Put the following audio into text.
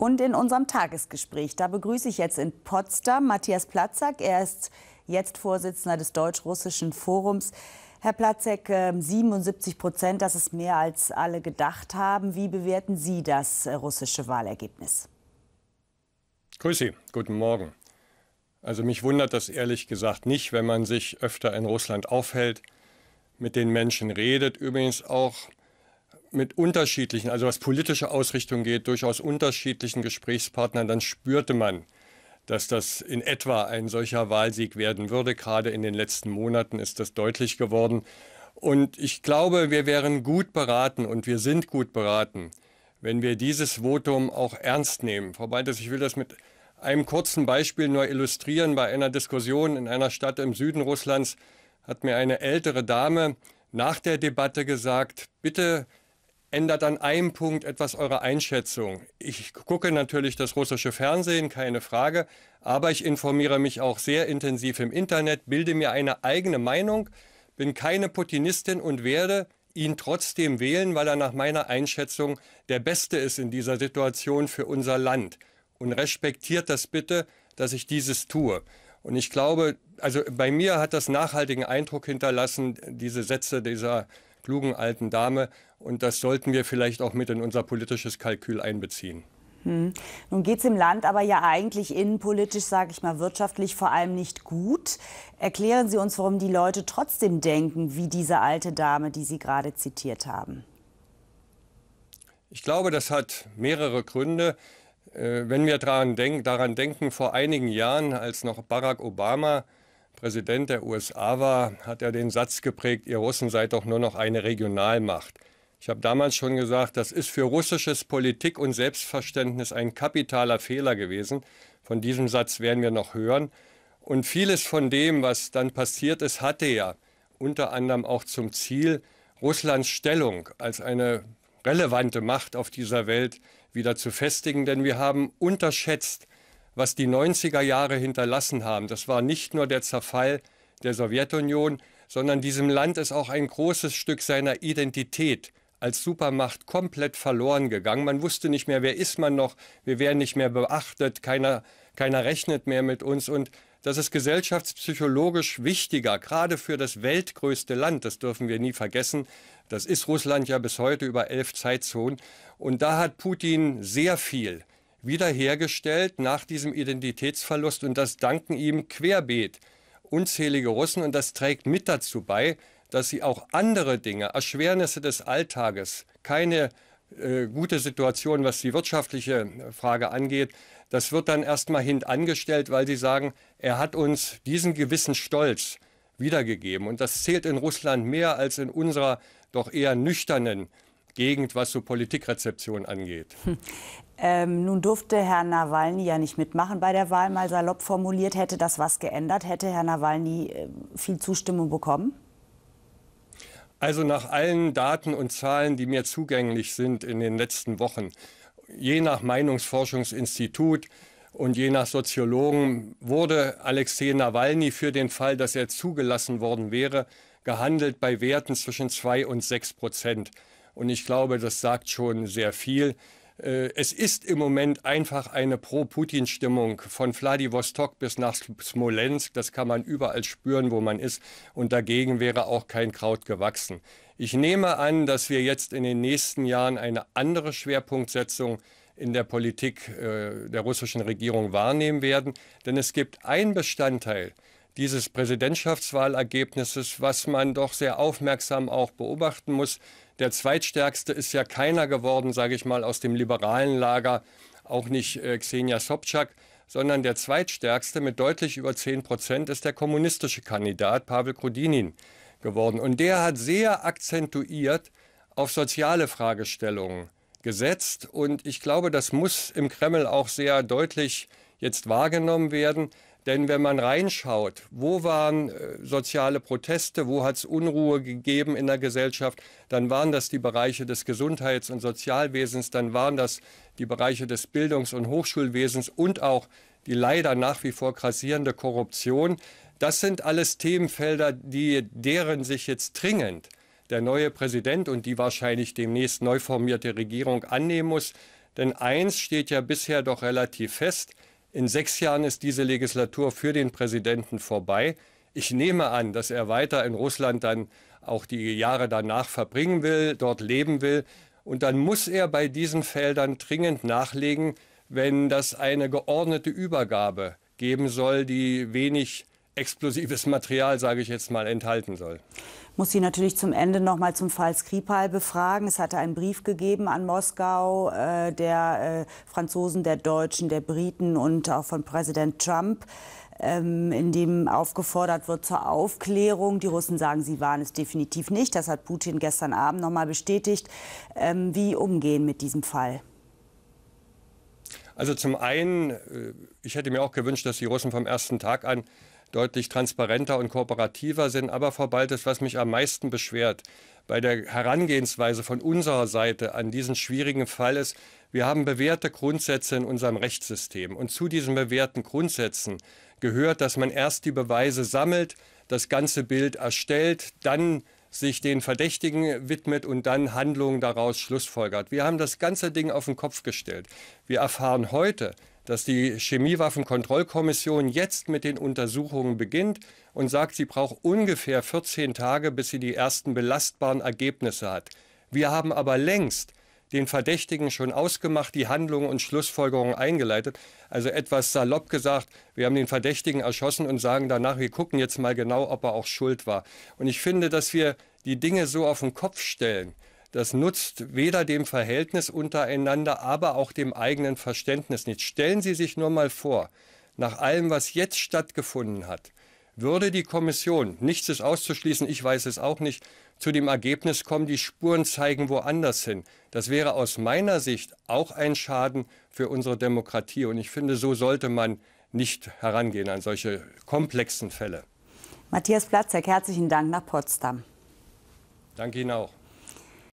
und in unserem Tagesgespräch. Da begrüße ich jetzt in Potsdam Matthias Platzak. Er ist jetzt Vorsitzender des Deutsch-Russischen Forums. Herr Platzek, 77 ähm, Prozent, das ist mehr als alle gedacht haben. Wie bewerten Sie das äh, russische Wahlergebnis? Grüße Sie, guten Morgen. Also mich wundert das ehrlich gesagt nicht, wenn man sich öfter in Russland aufhält, mit den Menschen redet, übrigens auch mit unterschiedlichen, also was politische Ausrichtung geht, durchaus unterschiedlichen Gesprächspartnern, dann spürte man, dass das in etwa ein solcher Wahlsieg werden würde. Gerade in den letzten Monaten ist das deutlich geworden. Und ich glaube, wir wären gut beraten und wir sind gut beraten, wenn wir dieses Votum auch ernst nehmen. Frau Beintes, ich will das mit einem kurzen Beispiel nur illustrieren. Bei einer Diskussion in einer Stadt im Süden Russlands hat mir eine ältere Dame nach der Debatte gesagt, bitte ändert an einem Punkt etwas eure Einschätzung. Ich gucke natürlich das russische Fernsehen, keine Frage, aber ich informiere mich auch sehr intensiv im Internet, bilde mir eine eigene Meinung, bin keine Putinistin und werde ihn trotzdem wählen, weil er nach meiner Einschätzung der Beste ist in dieser Situation für unser Land. Und respektiert das bitte, dass ich dieses tue. Und ich glaube, also bei mir hat das nachhaltigen Eindruck hinterlassen, diese Sätze dieser klugen alten Dame. Und das sollten wir vielleicht auch mit in unser politisches Kalkül einbeziehen. Hm. Nun geht es im Land aber ja eigentlich innenpolitisch, sage ich mal wirtschaftlich, vor allem nicht gut. Erklären Sie uns, warum die Leute trotzdem denken, wie diese alte Dame, die Sie gerade zitiert haben. Ich glaube, das hat mehrere Gründe. Äh, wenn wir daran, denk daran denken, vor einigen Jahren, als noch Barack Obama Präsident der USA war, hat er den Satz geprägt, ihr Russen seid doch nur noch eine Regionalmacht. Ich habe damals schon gesagt, das ist für russisches Politik und Selbstverständnis ein kapitaler Fehler gewesen. Von diesem Satz werden wir noch hören. Und vieles von dem, was dann passiert ist, hatte ja unter anderem auch zum Ziel, Russlands Stellung als eine relevante Macht auf dieser Welt wieder zu festigen. Denn wir haben unterschätzt, was die 90er Jahre hinterlassen haben. Das war nicht nur der Zerfall der Sowjetunion, sondern diesem Land ist auch ein großes Stück seiner Identität als Supermacht komplett verloren gegangen. Man wusste nicht mehr, wer ist man noch, wir werden nicht mehr beachtet, keiner, keiner rechnet mehr mit uns. Und das ist gesellschaftspsychologisch wichtiger, gerade für das weltgrößte Land, das dürfen wir nie vergessen. Das ist Russland ja bis heute über elf Zeitzonen. Und da hat Putin sehr viel wiederhergestellt nach diesem Identitätsverlust und das danken ihm querbeet unzählige Russen und das trägt mit dazu bei, dass sie auch andere Dinge, Erschwernisse des Alltages, keine äh, gute Situation, was die wirtschaftliche äh, Frage angeht, das wird dann erstmal hintangestellt, weil sie sagen, er hat uns diesen gewissen Stolz wiedergegeben. Und das zählt in Russland mehr als in unserer doch eher nüchternen Gegend, was so Politikrezeption angeht. Hm. Ähm, nun durfte Herr Nawalny ja nicht mitmachen bei der Wahl, mal salopp formuliert. Hätte das was geändert? Hätte Herr Nawalny äh, viel Zustimmung bekommen? Also nach allen Daten und Zahlen, die mir zugänglich sind in den letzten Wochen, je nach Meinungsforschungsinstitut und je nach Soziologen wurde Alexei Nawalny für den Fall, dass er zugelassen worden wäre, gehandelt bei Werten zwischen 2 und 6 Prozent. Und ich glaube, das sagt schon sehr viel. Äh, es ist im Moment einfach eine Pro-Putin-Stimmung von Vladivostok bis nach Smolensk. Das kann man überall spüren, wo man ist. Und dagegen wäre auch kein Kraut gewachsen. Ich nehme an, dass wir jetzt in den nächsten Jahren eine andere Schwerpunktsetzung in der Politik äh, der russischen Regierung wahrnehmen werden. Denn es gibt einen Bestandteil dieses Präsidentschaftswahlergebnisses, was man doch sehr aufmerksam auch beobachten muss der zweitstärkste ist ja keiner geworden, sage ich mal, aus dem liberalen Lager, auch nicht äh, Xenia Sobczak, sondern der zweitstärkste mit deutlich über 10 Prozent ist der kommunistische Kandidat Pavel Krudinin geworden. Und der hat sehr akzentuiert auf soziale Fragestellungen gesetzt. Und ich glaube, das muss im Kreml auch sehr deutlich jetzt wahrgenommen werden. Denn wenn man reinschaut, wo waren äh, soziale Proteste, wo hat es Unruhe gegeben in der Gesellschaft, dann waren das die Bereiche des Gesundheits- und Sozialwesens, dann waren das die Bereiche des Bildungs- und Hochschulwesens und auch die leider nach wie vor grassierende Korruption. Das sind alles Themenfelder, die deren sich jetzt dringend der neue Präsident und die wahrscheinlich demnächst neu formierte Regierung annehmen muss. Denn eins steht ja bisher doch relativ fest, in sechs Jahren ist diese Legislatur für den Präsidenten vorbei. Ich nehme an, dass er weiter in Russland dann auch die Jahre danach verbringen will, dort leben will. Und dann muss er bei diesen Feldern dringend nachlegen, wenn das eine geordnete Übergabe geben soll, die wenig explosives Material, sage ich jetzt mal, enthalten soll. Muss sie natürlich zum Ende noch mal zum Fall Skripal befragen. Es hatte einen Brief gegeben an Moskau äh, der äh, Franzosen, der Deutschen, der Briten und auch von Präsident Trump ähm, in dem aufgefordert wird zur Aufklärung. Die Russen sagen, sie waren es definitiv nicht. Das hat Putin gestern Abend noch mal bestätigt. Ähm, wie umgehen mit diesem Fall? Also zum einen, äh, ich hätte mir auch gewünscht, dass die Russen vom ersten Tag an deutlich transparenter und kooperativer sind. Aber Frau Baltes, was mich am meisten beschwert bei der Herangehensweise von unserer Seite an diesen schwierigen Fall ist, wir haben bewährte Grundsätze in unserem Rechtssystem. Und zu diesen bewährten Grundsätzen gehört, dass man erst die Beweise sammelt, das ganze Bild erstellt, dann sich den Verdächtigen widmet und dann Handlungen daraus schlussfolgert. Wir haben das ganze Ding auf den Kopf gestellt. Wir erfahren heute, dass die Chemiewaffenkontrollkommission jetzt mit den Untersuchungen beginnt und sagt, sie braucht ungefähr 14 Tage, bis sie die ersten belastbaren Ergebnisse hat. Wir haben aber längst den Verdächtigen schon ausgemacht, die Handlungen und Schlussfolgerungen eingeleitet. Also etwas salopp gesagt, wir haben den Verdächtigen erschossen und sagen danach, wir gucken jetzt mal genau, ob er auch schuld war. Und ich finde, dass wir die Dinge so auf den Kopf stellen. Das nutzt weder dem Verhältnis untereinander, aber auch dem eigenen Verständnis nicht. Stellen Sie sich nur mal vor, nach allem, was jetzt stattgefunden hat, würde die Kommission, nichts ist auszuschließen, ich weiß es auch nicht, zu dem Ergebnis kommen, die Spuren zeigen woanders hin. Das wäre aus meiner Sicht auch ein Schaden für unsere Demokratie. Und ich finde, so sollte man nicht herangehen an solche komplexen Fälle. Matthias Platzek, herzlichen Dank nach Potsdam. Danke Ihnen auch.